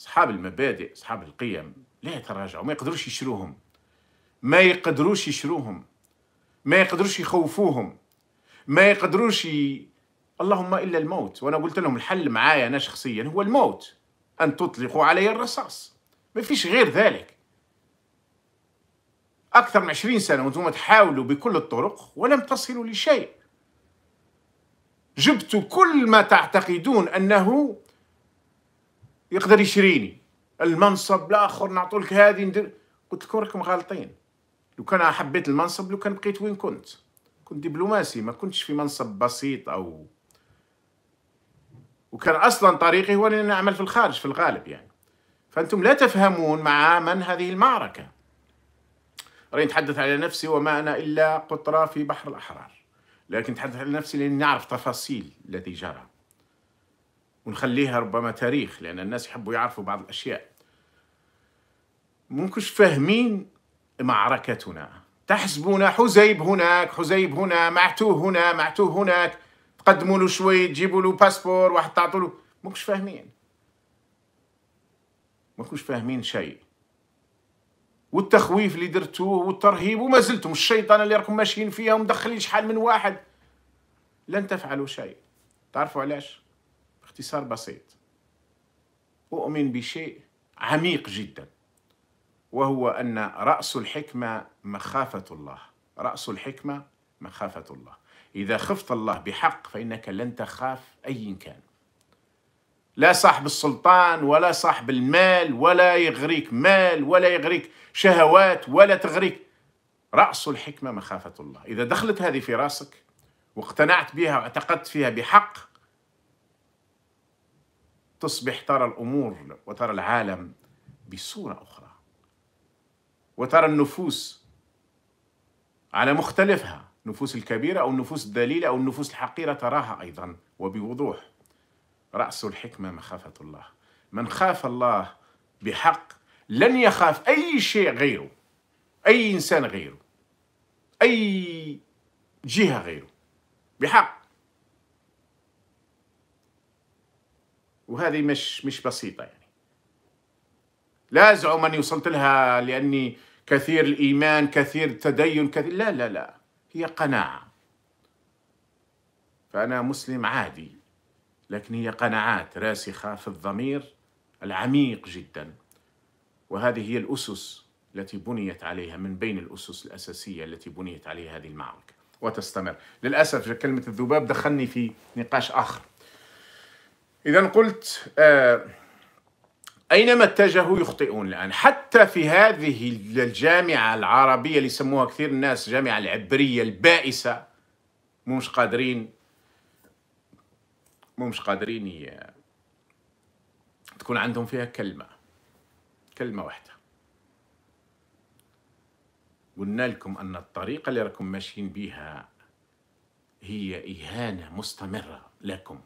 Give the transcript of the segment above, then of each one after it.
أصحاب المبادئ أصحاب القيم لا يتراجعوا ما يقدروش يشروهم ما يقدروش يشروهم ما يقدروش يخوفوهم ما يقدروش ي... اللهم إلا الموت وأنا قلت لهم الحل معايا أنا شخصيا هو الموت أن تطلقوا علي الرصاص ما فيش غير ذلك أكثر من عشرين سنة وأنتم تحاولوا بكل الطرق ولم تصلوا لشيء جبت كل ما تعتقدون أنه يقدر يشريني المنصب لاخر نعطولك هذه ندير قلت لكم راكم غالطين لو كان حبيت المنصب لو كان بقيت وين كنت كنت دبلوماسي ما كنتش في منصب بسيط او وكان اصلا طريقي هو اني اعمل في الخارج في الغالب يعني فانتم لا تفهمون مع من هذه المعركه راني نتحدث على نفسي وما انا الا قطره في بحر الاحرار لكن نتحدث على نفسي لاني نعرف تفاصيل الذي جرى ونخليها ربما تاريخ لأن الناس يحبوا يعرفوا بعض الأشياء ممكنش فاهمين معركتنا تحسبون حزيب هناك حزيب هنا معتوه هنا معتوه هناك تقدموا له شوي تجيبوا له باسبور واحد تعطوا له ممكنش فاهمين ممكنش فاهمين شيء والتخويف اللي درتوه والترهيب وما زلتم الشيطان اللي راكم ماشيين فيها ومدخلين شحال من واحد لن تفعلوا شيء تعرفوا علاش اختصار بسيط أؤمن بشيء عميق جدا وهو أن رأس الحكمة مخافة الله رأس الحكمة مخافة الله إذا خفت الله بحق فإنك لن تخاف أي كان لا صاحب السلطان ولا صاحب المال ولا يغريك مال ولا يغريك شهوات ولا تغريك رأس الحكمة مخافة الله إذا دخلت هذه في راسك واقتنعت بها واعتقدت فيها بحق تصبح ترى الامور وترى العالم بصوره اخرى وترى النفوس على مختلفها النفوس الكبيره او النفوس الدليله او النفوس الحقيره تراها ايضا وبوضوح راس الحكمه مخافه الله من خاف الله بحق لن يخاف اي شيء غيره اي انسان غيره اي جهه غيره بحق وهذه مش مش بسيطة يعني لا أزعم أني وصلت لها لأني كثير الإيمان كثير التدين كثير لا لا لا هي قناعة فأنا مسلم عادي لكن هي قناعات راسخة في الضمير العميق جدا وهذه هي الأسس التي بنيت عليها من بين الأسس الأساسية التي بنيت عليها هذه المعركة وتستمر للأسف كلمة الذباب دخلني في نقاش آخر إذا قلت آه، أينما اتجهوا يخطئون الآن حتى في هذه الجامعة العربية اللي يسموها كثير الناس جامعة العبرية البائسة مش قادرين مش قادرين ي... تكون عندهم فيها كلمة كلمة واحدة قلنا لكم أن الطريقة اللي راكم ماشيين بيها هي إهانة مستمرة لكم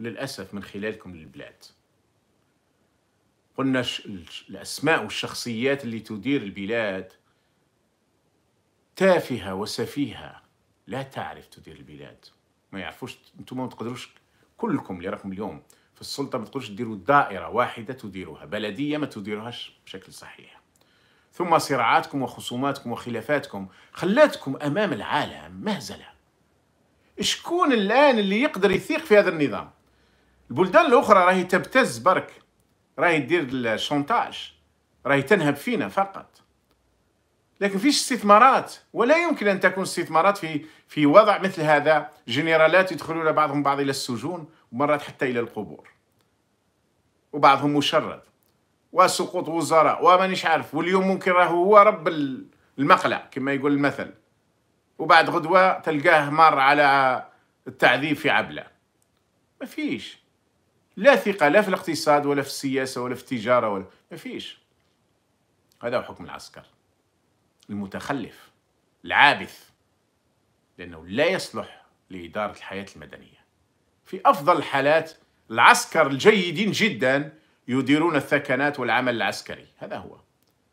للأسف من خلالكم للبلاد قلنا الأسماء والشخصيات اللي تدير البلاد تافهة وسفيهة لا تعرف تدير البلاد ما يعرفوش انتم ما تقدروش كلكم اللي راكم اليوم في السلطة ما تقدروش ديروا دائرة واحدة تديروها بلدية ما تديروهاش بشكل صحيح ثم صراعاتكم وخصوماتكم وخلافاتكم خلاتكم أمام العالم مهزلة شكون الآن اللي يقدر يثيق في هذا النظام البلدان الاخرى راهي تبتز برك راهي دير الشونتاج راهي تنهب فينا فقط لكن فيش استثمارات ولا يمكن ان تكون استثمارات في في وضع مثل هذا جنرالات يدخلون بعضهم بعض الى السجون ومرات حتى الى القبور وبعضهم مشرد وسقوط وزراء ومانيش عارف واليوم ممكن راهو هو رب المقلع كما يقول المثل وبعد غدوه تلقاه مر على التعذيب في عبله ما فيش لا ثقة لا في الاقتصاد ولا في السياسة ولا في التجارة ولا ما فيش هذا هو حكم العسكر المتخلف العابث لأنه لا يصلح لإدارة الحياة المدنية في أفضل الحالات العسكر الجيدين جدا يديرون الثكنات والعمل العسكري هذا هو